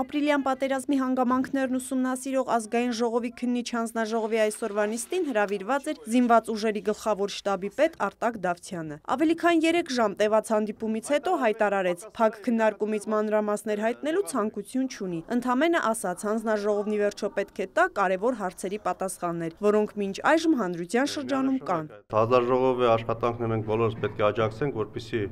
Ապրիլյան պատերազմի հանգամանքներն ուսումնասիրող ազգային ժողովի քննիչ հանձնաժողովի այսօրվա նիստին հրավիրված էր զինված ուժերի գլխավոր շտաբի պետ Արտակ Դավթյանը։ Ավելի քան 3 ժամ տևած հանդիպումից հետո հայտարարեց՝ փակ քննարկումից մանրամասներ հայտնելու ցանկություն չունի։ Ընդամենը ասաց, հանձնաժողովն ի վերջո պետք է տա կարևոր հարցերի պատասխաններ, որոնք մինչ այժմ հանրության շրջանում կան։ Հանձնաժողովի աշխատանքն մենք բոլորս պետք է աջակցենք, որպեսզի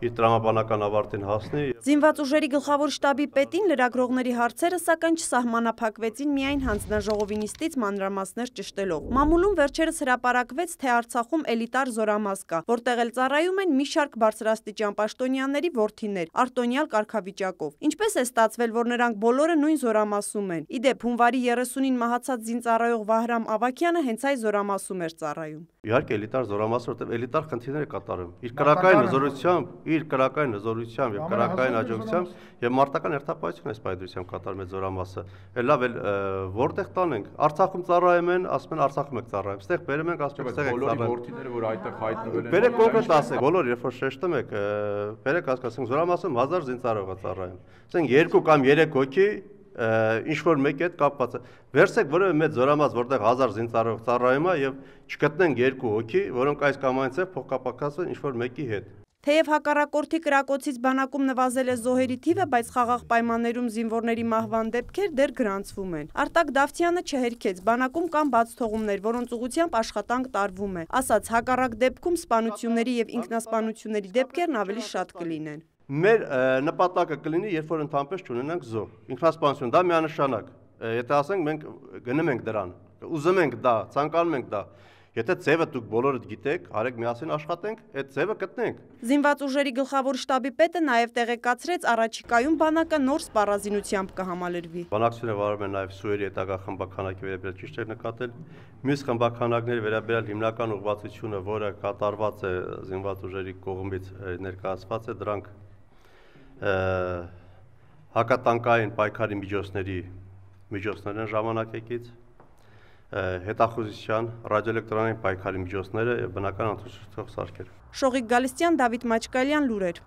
իր տրամաբանական ավարտին հասնի։ Զինված ուժերի գլխավոր շտաբի պետին լրագրողների հարցերը սակայն չսահմանափակվեցին միայն հանձնաժողովի նիստից մանրամասներ ճշտելով։ Մամուլում վերջերս հրապարակվեց, թե Արցախում էլիտար զորամաս կա, որտեղ էլ ծառայում են մի շարք բարձրաստիճան պաշտոնյաների ворթիներ, արտոնյալ կարգավիճակով։ Ինչպես է ստացվել, որ նրանք բոլորը նույն զորամասում են։ Իդեպ հունվարի 30-ին մահացած զինծառայող Վահրամ Ավակյանը հենց այս զորամասում էր ծառայում։ Իհարկե էլիտար զորամաս, որտեղ էլիտար խնդիրներ է կատարում։ Իր քրակային զորությամբ իր քրակային հզորությամբ եւ քրակային աջակցությամբ եւ մարտական հերթապահություն այս պայդրությամբ կատարում է զորամասը։ Էլ լավ էլ որտեղ տանենք։ Արցախում ծառայում են, ասում են Արցախում եք ծառայում։ Ստեղ բերում ենք, ասում են ստեղ եք ծառայում։ Բոլորի ворթիները, որ այդտեղ հայտնվել են։ Բերեք կոնկրետ ասեք, բոլոր երբ որ շեշտում եք, բերեք հասկացենք զորամասում 1000 զինծառայող է ծառայում։ Ասենք 2 կամ 3 հոգի ինչ որ մեկի հետ կապված է։ Վերցեք որևէ մեծ զորամաս, որտեղ 1000 զինծառայող ծառայում է եւ չգտնենք երկու հոգի, որոնք այս կամ այն ծեր փոխկապակցված են ինչ որ մեկի հետ։ Թեև հակառակորդի կրակոցից բանակում նվազել է զոհերի թիվը, բայց խաղաղ պայմաններում զինվորների մահվան դեպքեր դեռ գրանցվում են։ Արտակ Դավթյանը չհերքեց, բանակում կան բաց թողումներ, որոնց ուղությամբ աշխատանք տարվում է։ Ասաց, հակառակ դեպքում սպանությունների եւ ինքնասպանությունների դեպքերն ավելի շատ կլինեն։ Մեր նպատակը կլինի, երբ որ ընդհանրապես չունենանք զոհ։ Ինքնասպանություն դա միանշանակ։ Եթե ասենք մենք գնում ենք դրան, ուզում ենք դա, ցանկանում ենք դա, Եթե ձևը դուք բոլորդ գիտեք, արեք միասին աշխատենք, այդ ձևը գտնենք։ Զինված ուժերի գլխավոր շտաբի պետը նաև տեղեկացրեց առաջիկայում բանակը նոր սպառազինությամբ կհամալրվի։ Բանակցությունը վարում են նաև սուերի հետագա խմբականակի վերաբերյալ ճիշտ էր նկատել։ Մյուս խմբականակների վերաբերյալ հիմնական ուղղվածությունը, որը կատարված է զինված ուժերի կողմից ներկայացված է, դրանք հակատանկային պայքարի միջոցների միջոցներն ժամանակեկից հետախուզիչյան ռադիոէլեկտրոնային պայքարի միջոցները եւ բնական անցուցիչող սարքեր։ Շողիկ Գալստյան, Դավիթ Մաչկալյան, լուրեր։